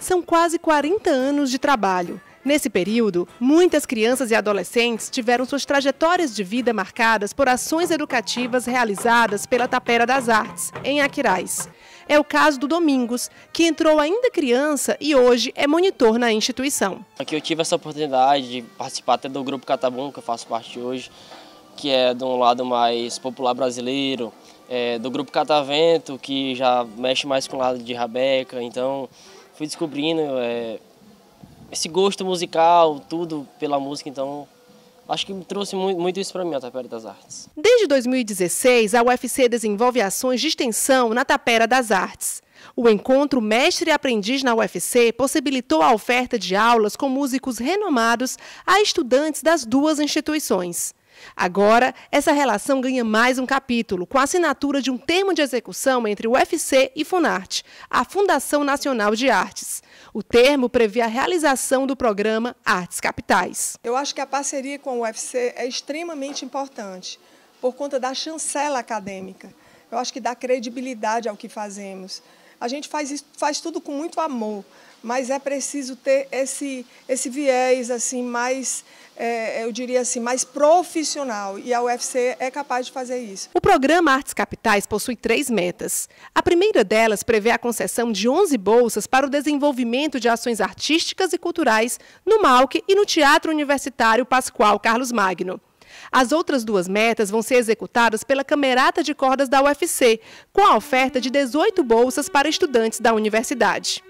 São quase 40 anos de trabalho. Nesse período, muitas crianças e adolescentes tiveram suas trajetórias de vida marcadas por ações educativas realizadas pela Tapera das Artes, em Aquirais. É o caso do Domingos, que entrou ainda criança e hoje é monitor na instituição. Aqui eu tive essa oportunidade de participar até do Grupo Catabum, que eu faço parte hoje, que é de um lado mais popular brasileiro, é, do Grupo Catavento, que já mexe mais com o lado de Rabeca, então fui descobrindo é, esse gosto musical, tudo pela música, então Acho que trouxe muito isso para mim, a Tapera das Artes. Desde 2016, a UFC desenvolve ações de extensão na Tapera das Artes. O encontro Mestre e Aprendiz na UFC possibilitou a oferta de aulas com músicos renomados a estudantes das duas instituições. Agora, essa relação ganha mais um capítulo, com a assinatura de um termo de execução entre o UFC e Funarte, a Fundação Nacional de Artes. O termo prevê a realização do programa Artes Capitais. Eu acho que a parceria com o UFC é extremamente importante, por conta da chancela acadêmica. Eu acho que dá credibilidade ao que fazemos. A gente faz, faz tudo com muito amor, mas é preciso ter esse, esse viés assim mais é, é eu diria assim, mais profissional, e a UFC é capaz de fazer isso. O programa Artes Capitais possui três metas. A primeira delas prevê a concessão de 11 bolsas para o desenvolvimento de ações artísticas e culturais no MAUC e no Teatro Universitário Pascoal Carlos Magno. As outras duas metas vão ser executadas pela Camerata de Cordas da UFC, com a oferta de 18 bolsas para estudantes da universidade.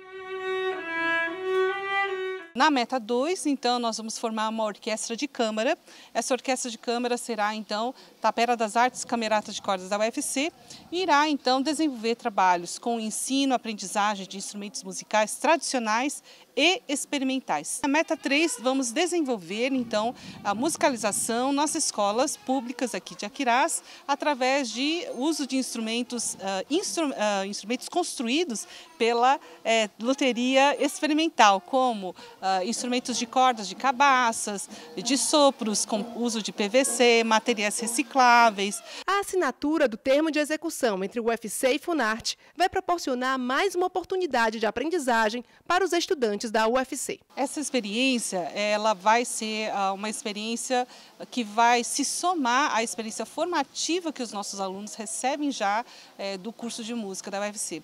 Na meta 2, então, nós vamos formar uma orquestra de câmara. Essa orquestra de câmara será, então, Tapera das Artes Camerata de Cordas da UFC e irá, então, desenvolver trabalhos com ensino, aprendizagem de instrumentos musicais tradicionais e experimentais. Na meta 3, vamos desenvolver, então, a musicalização nas escolas públicas aqui de Aquirás, através de uso de instrumentos, uh, instru uh, instrumentos construídos pela uh, loteria experimental, como uh, uh, instrumentos de cordas, de cabaças, de sopros com uso de PVC, materiais recicláveis. A assinatura do termo de execução entre o UFC e Funarte vai proporcionar mais uma oportunidade de aprendizagem para os estudantes da UFC. Essa experiência, ela vai ser ah, uma experiência que vai se somar à experiência formativa que os nossos alunos recebem já eh, do curso de música da UFC.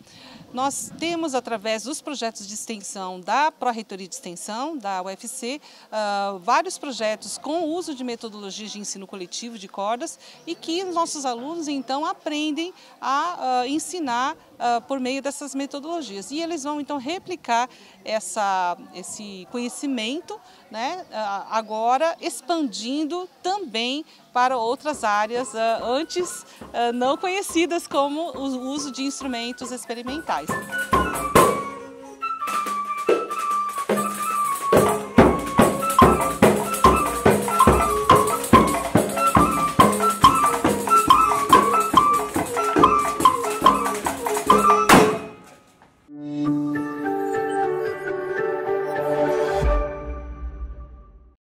Nós temos, através dos projetos de extensão da Pró-Reitoria de Extensão, da UFC, uh, ah, vários projetos com o uso de metodologias de ensino coletivo de cordas e que nossos alunos, então, aprendem a uh, ensinar Uh, por meio dessas metodologias. E eles vão então replicar essa, esse conhecimento, né, uh, agora expandindo também para outras áreas uh, antes não conhecidas, como o uso de instrumentos experimentais.